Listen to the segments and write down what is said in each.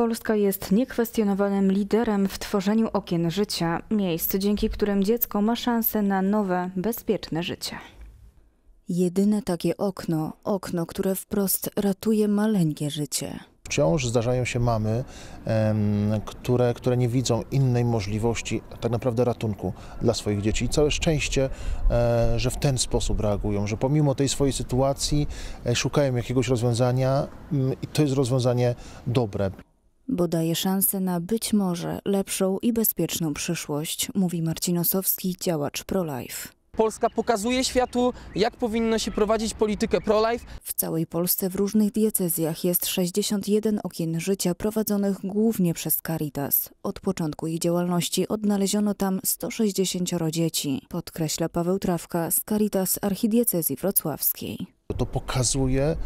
Polska jest niekwestionowanym liderem w tworzeniu okien życia, miejsc, dzięki którym dziecko ma szansę na nowe, bezpieczne życie. Jedyne takie okno, okno, które wprost ratuje maleńkie życie. Wciąż zdarzają się mamy, które, które nie widzą innej możliwości tak naprawdę ratunku dla swoich dzieci. I całe szczęście, e, że w ten sposób reagują, że pomimo tej swojej sytuacji e, szukają jakiegoś rozwiązania mm, i to jest rozwiązanie dobre bo daje szansę na być może lepszą i bezpieczną przyszłość, mówi Marcin Osowski, działacz pro-life. Polska pokazuje światu, jak powinno się prowadzić politykę pro-life. W całej Polsce w różnych diecezjach jest 61 okien życia prowadzonych głównie przez Caritas. Od początku jej działalności odnaleziono tam 160 dzieci, podkreśla Paweł Trawka z Caritas Archidiecezji Wrocławskiej. To pokazuje,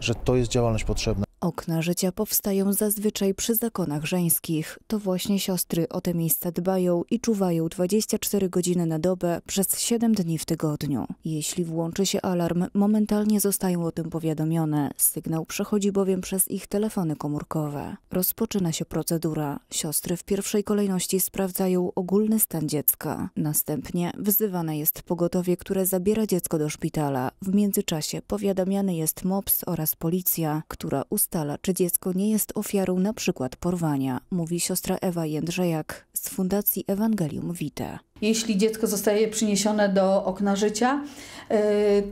że to jest działalność potrzebna. Okna życia powstają zazwyczaj przy zakonach żeńskich. To właśnie siostry o te miejsca dbają i czuwają 24 godziny na dobę przez 7 dni w tygodniu. Jeśli włączy się alarm, momentalnie zostają o tym powiadomione. Sygnał przechodzi bowiem przez ich telefony komórkowe. Rozpoczyna się procedura. Siostry w pierwszej kolejności sprawdzają ogólny stan dziecka. Następnie wzywane jest pogotowie, które zabiera dziecko do szpitala. W międzyczasie powiadamiany jest MOPS oraz policja, która ustawia ustala, czy dziecko nie jest ofiarą na przykład porwania, mówi siostra Ewa Jędrzejak z Fundacji Ewangelium Vitae. Jeśli dziecko zostaje przyniesione do okna życia, y,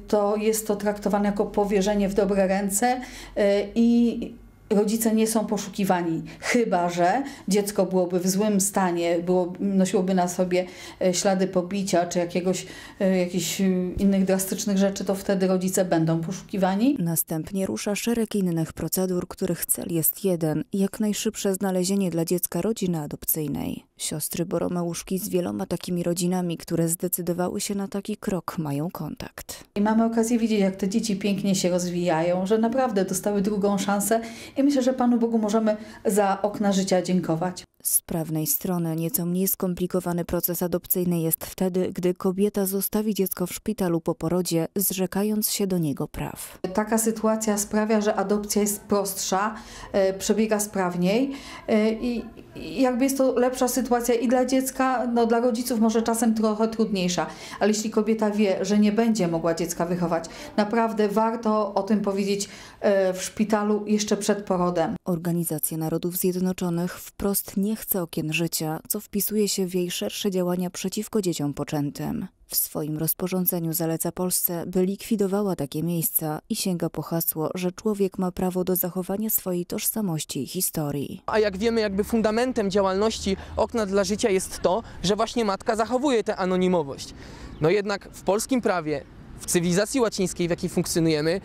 to jest to traktowane jako powierzenie w dobre ręce y, i rodzice nie są poszukiwani, chyba że dziecko byłoby w złym stanie, było, nosiłoby na sobie e, ślady pobicia czy jakiegoś, e, jakichś e, innych drastycznych rzeczy, to wtedy rodzice będą poszukiwani. Następnie rusza szereg innych procedur, których cel jest jeden jak najszybsze znalezienie dla dziecka rodziny adopcyjnej. Siostry Boromeuszki z wieloma takimi rodzinami, które zdecydowały się na taki krok, mają kontakt. I mamy okazję widzieć, jak te dzieci pięknie się rozwijają, że naprawdę dostały drugą szansę i myślę, że Panu Bogu możemy za okna życia dziękować. Z prawnej strony nieco mniej skomplikowany proces adopcyjny jest wtedy, gdy kobieta zostawi dziecko w szpitalu po porodzie, zrzekając się do niego praw. Taka sytuacja sprawia, że adopcja jest prostsza, e, przebiega sprawniej e, i jakby jest to lepsza sytuacja i dla dziecka, no dla rodziców może czasem trochę trudniejsza, ale jeśli kobieta wie, że nie będzie mogła dziecka wychować, naprawdę warto o tym powiedzieć e, w szpitalu jeszcze przed porodem. Organizacja Narodów Zjednoczonych wprost nie nie chce okien życia, co wpisuje się w jej szersze działania przeciwko dzieciom poczętym. W swoim rozporządzeniu zaleca Polsce, by likwidowała takie miejsca i sięga po hasło, że człowiek ma prawo do zachowania swojej tożsamości i historii. A jak wiemy, jakby fundamentem działalności Okna dla Życia jest to, że właśnie matka zachowuje tę anonimowość. No jednak w polskim prawie, w cywilizacji łacińskiej, w jakiej funkcjonujemy,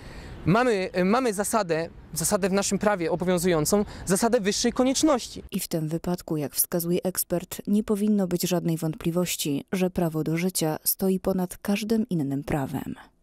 Mamy, e, mamy zasadę, zasadę w naszym prawie obowiązującą, zasadę wyższej konieczności. I w tym wypadku, jak wskazuje ekspert, nie powinno być żadnej wątpliwości, że prawo do życia stoi ponad każdym innym prawem.